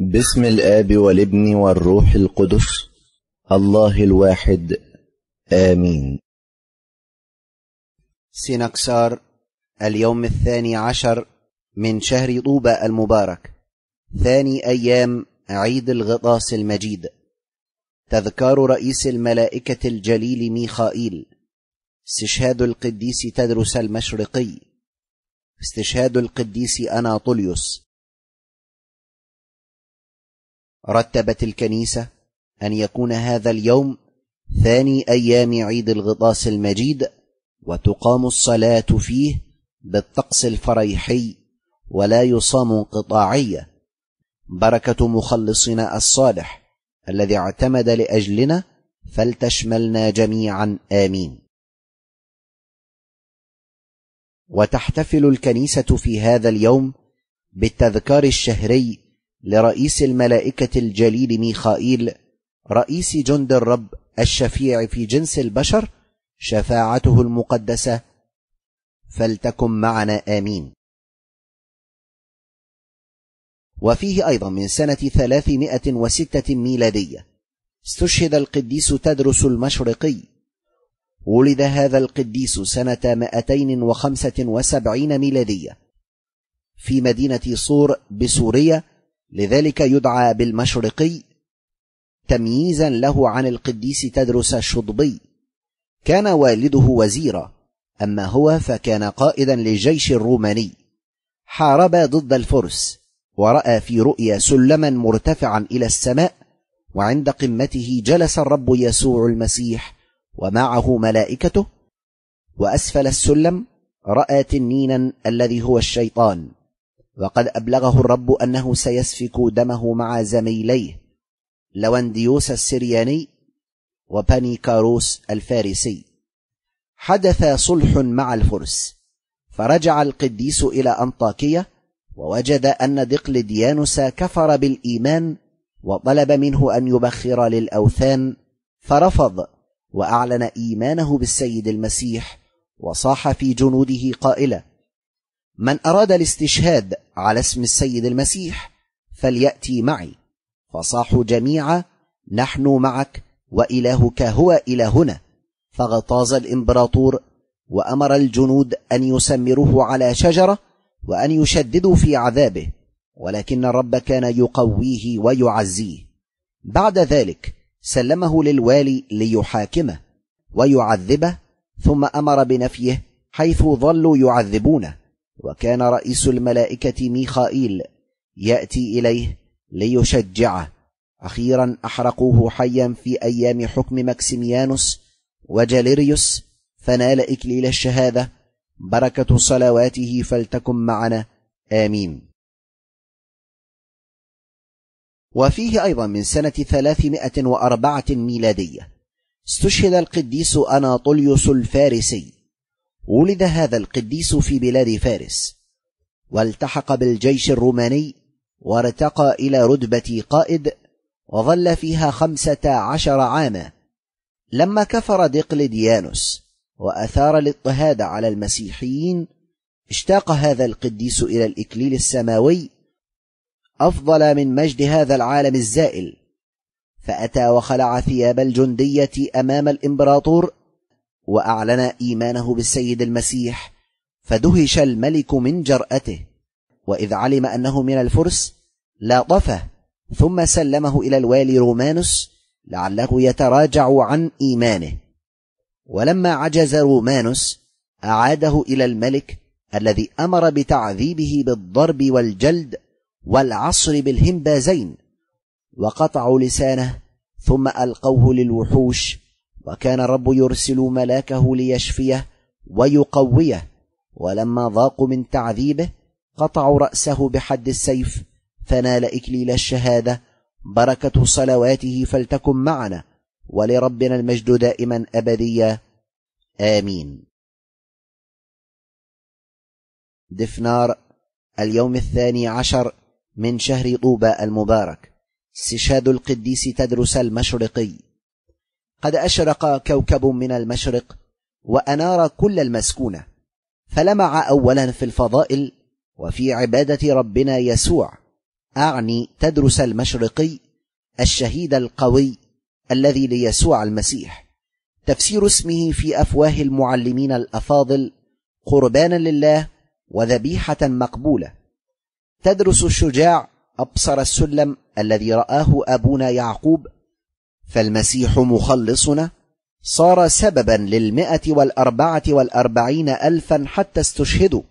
بسم الآب والابن والروح القدس الله الواحد آمين سينكسار اليوم الثاني عشر من شهر طوبى المبارك ثاني أيام عيد الغطاس المجيد تذكار رئيس الملائكة الجليل ميخائيل استشهاد القديس تدرس المشرقي استشهاد القديس أناطوليوس رتبت الكنيسة أن يكون هذا اليوم ثاني أيام عيد الغطاس المجيد وتقام الصلاة فيه بالطقس الفريحي ولا يصام انقطاعية بركة مخلصنا الصالح الذي اعتمد لأجلنا فلتشملنا جميعا آمين وتحتفل الكنيسة في هذا اليوم بالتذكار الشهري لرئيس الملائكة الجليل ميخائيل رئيس جند الرب الشفيع في جنس البشر شفاعته المقدسة فلتكن معنا آمين وفيه أيضا من سنة 306 ميلادية استشهد القديس تدرس المشرقي ولد هذا القديس سنة 275 ميلادية في مدينة صور بسوريا لذلك يدعى بالمشرقي تمييزا له عن القديس تدرس الشضبي كان والده وزيرا أما هو فكان قائدا للجيش الروماني حارب ضد الفرس ورأى في رؤيا سلما مرتفعا إلى السماء وعند قمته جلس الرب يسوع المسيح ومعه ملائكته وأسفل السلم رأى تنينا الذي هو الشيطان وقد أبلغه الرب أنه سيسفك دمه مع زميليه لونديوس السرياني وبانيكاروس الفارسي حدث صلح مع الفرس فرجع القديس إلى أنطاكية ووجد أن دقلديانوس كفر بالإيمان وطلب منه أن يبخر للأوثان فرفض وأعلن إيمانه بالسيد المسيح وصاح في جنوده قائلا من أراد الاستشهاد على اسم السيد المسيح فليأتي معي فصاحوا جميعا نحن معك وإلهك هو إلهنا فغطاز الإمبراطور وأمر الجنود أن يسمروه على شجرة وأن يشددوا في عذابه ولكن الرب كان يقويه ويعزيه بعد ذلك سلمه للوالي ليحاكمه ويعذبه ثم امر بنفيه حيث ظلوا يعذبونه وكان رئيس الملائكة ميخائيل يأتي إليه ليشجعه أخيرا أحرقوه حيا في أيام حكم مكسيميانوس وجاليريوس فنال إكليل الشهادة بركة صلواته فلتكن معنا آمين وفيه أيضا من سنة 304 ميلادية استشهد القديس أناطوليوس الفارسي ولد هذا القديس في بلاد فارس والتحق بالجيش الروماني وارتقى إلى رتبة قائد وظل فيها خمسة عشر عاما لما كفر دقلديانوس وأثار الاضطهاد على المسيحيين اشتاق هذا القديس إلى الإكليل السماوي أفضل من مجد هذا العالم الزائل فأتى وخلع ثياب الجندية أمام الإمبراطور واعلن ايمانه بالسيد المسيح فدهش الملك من جراته واذ علم انه من الفرس لاطفه ثم سلمه الى الوالي رومانوس لعله يتراجع عن ايمانه ولما عجز رومانوس اعاده الى الملك الذي امر بتعذيبه بالضرب والجلد والعصر بالهمبازين وقطعوا لسانه ثم القوه للوحوش وكان الرب يرسل ملاكه ليشفيه ويقويه ولما ضاقوا من تعذيبه قطعوا رأسه بحد السيف فنال إكليل الشهادة بركة صلواته فلتكن معنا ولربنا المجد دائما أبديا آمين دفنار اليوم الثاني عشر من شهر طوبى المبارك استشهاد القديس تدرس المشرقي قد أشرق كوكب من المشرق وأنار كل المسكونة فلمع أولا في الفضائل وفي عبادة ربنا يسوع أعني تدرس المشرقي الشهيد القوي الذي ليسوع المسيح تفسير اسمه في أفواه المعلمين الأفاضل قربانا لله وذبيحة مقبولة تدرس الشجاع أبصر السلم الذي رآه أبونا يعقوب فالمسيح مخلصنا صار سببا للمئة والأربعة والأربعين ألفا حتى استشهدوا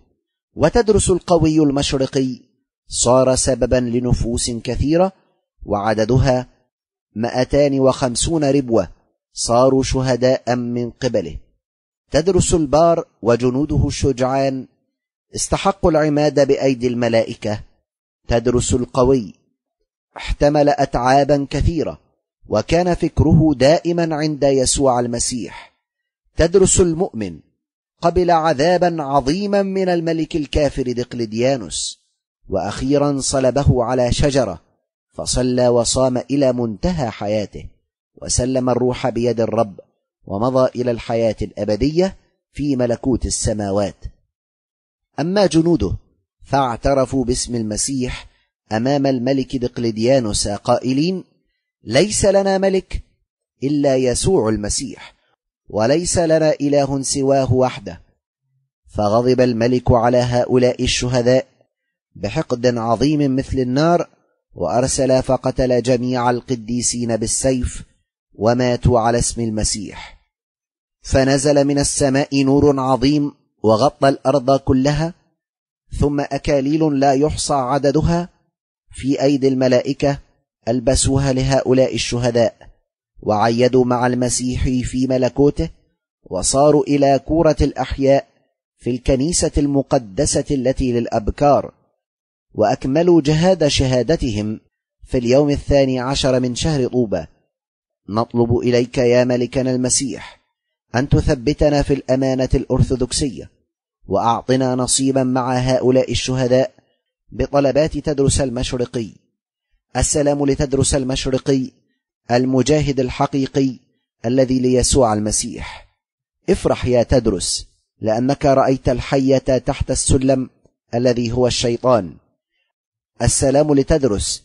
وتدرس القوي المشرقي صار سببا لنفوس كثيرة وعددها مائتان وخمسون ربوة صاروا شهداء من قبله تدرس البار وجنوده الشجعان استحقوا العماد بأيدي الملائكة تدرس القوي احتمل أتعابا كثيرة وكان فكره دائما عند يسوع المسيح تدرس المؤمن قبل عذابا عظيما من الملك الكافر دقلديانوس واخيرا صلبه على شجره فصلى وصام الى منتهى حياته وسلم الروح بيد الرب ومضى الى الحياه الابديه في ملكوت السماوات اما جنوده فاعترفوا باسم المسيح امام الملك دقلديانوس قائلين ليس لنا ملك الا يسوع المسيح وليس لنا اله سواه وحده فغضب الملك على هؤلاء الشهداء بحقد عظيم مثل النار وارسل فقتل جميع القديسين بالسيف وماتوا على اسم المسيح فنزل من السماء نور عظيم وغطى الارض كلها ثم اكاليل لا يحصى عددها في ايدي الملائكه ألبسوها لهؤلاء الشهداء وعيدوا مع المسيح في ملكوته وصاروا إلى كورة الأحياء في الكنيسة المقدسة التي للأبكار وأكملوا جهاد شهادتهم في اليوم الثاني عشر من شهر طوبة نطلب إليك يا ملكنا المسيح أن تثبتنا في الأمانة الأرثوذكسية وأعطنا نصيبا مع هؤلاء الشهداء بطلبات تدرس المشرقي السلام لتدرس المشرقي المجاهد الحقيقي الذي ليسوع المسيح افرح يا تدرس لأنك رأيت الحية تحت السلم الذي هو الشيطان السلام لتدرس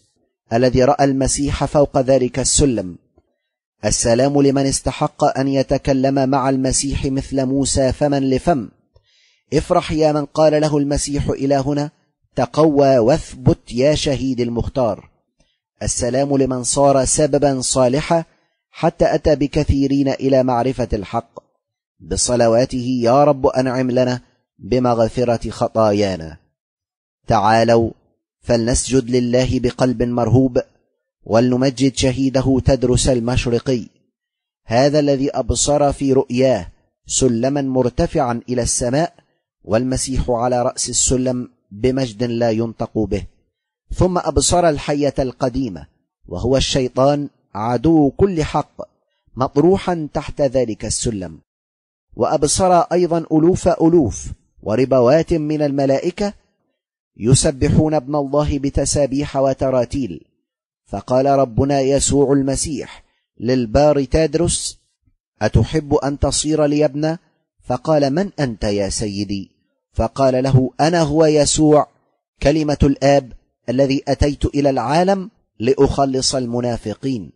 الذي رأى المسيح فوق ذلك السلم السلام لمن استحق أن يتكلم مع المسيح مثل موسى فما لفم افرح يا من قال له المسيح إلهنا تقوى واثبت يا شهيد المختار السلام لمن صار سببا صالحا حتى أتى بكثيرين إلى معرفة الحق بصلواته يا رب أنعم لنا بمغفرة خطايانا تعالوا فلنسجد لله بقلب مرهوب ولنمجد شهيده تدرس المشرقي هذا الذي أبصر في رؤياه سلما مرتفعا إلى السماء والمسيح على رأس السلم بمجد لا ينطق به ثم أبصر الحية القديمة وهو الشيطان عدو كل حق مطروحا تحت ذلك السلم وأبصر أيضا ألوف ألوف وربوات من الملائكة يسبحون ابن الله بتسابيح وتراتيل فقال ربنا يسوع المسيح للبار تادرس أتحب أن تصير لي ابنا فقال من أنت يا سيدي فقال له أنا هو يسوع كلمة الآب الذي أتيت إلى العالم لأخلص المنافقين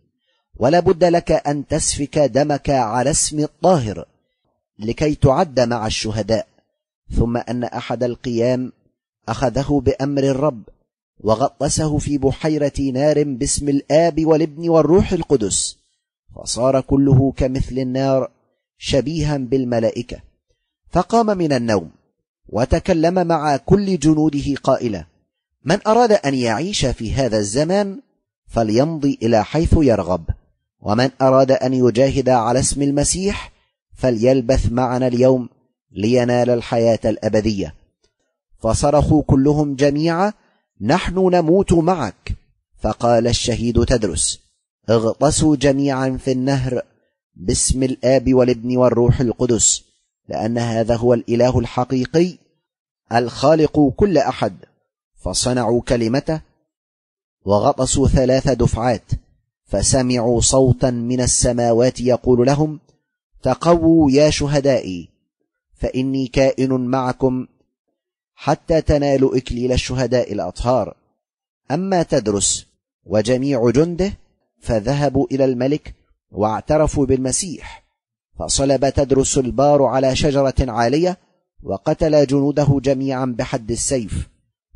ولا بد لك أن تسفك دمك على اسم الطاهر لكي تعد مع الشهداء ثم أن أحد القيام أخذه بأمر الرب وغطسه في بحيرة نار باسم الآب والابن والروح القدس فصار كله كمثل النار شبيها بالملائكة فقام من النوم وتكلم مع كل جنوده قائلا من أراد أن يعيش في هذا الزمان فليمضي إلى حيث يرغب ومن أراد أن يجاهد على اسم المسيح فليلبث معنا اليوم لينال الحياة الأبدية فصرخوا كلهم جميعا نحن نموت معك فقال الشهيد تدرس اغطسوا جميعا في النهر باسم الاب والابن والروح القدس لان هذا هو الاله الحقيقي الخالق كل احد فصنعوا كلمته وغطسوا ثلاث دفعات فسمعوا صوتا من السماوات يقول لهم تقووا يا شهدائي فاني كائن معكم حتى تنالوا اكليل الشهداء الاطهار اما تدرس وجميع جنده فذهبوا الى الملك واعترفوا بالمسيح فصلب تدرس البار على شجره عاليه وقتل جنوده جميعا بحد السيف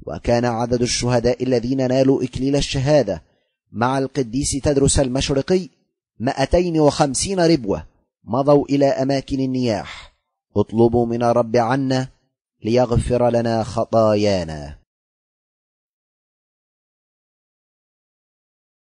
وكان عدد الشهداء الذين نالوا إكليل الشهادة مع القديس تدرس المشرقي 250 ربوة مضوا إلى أماكن النياح اطلبوا من رب عنا ليغفر لنا خطايانا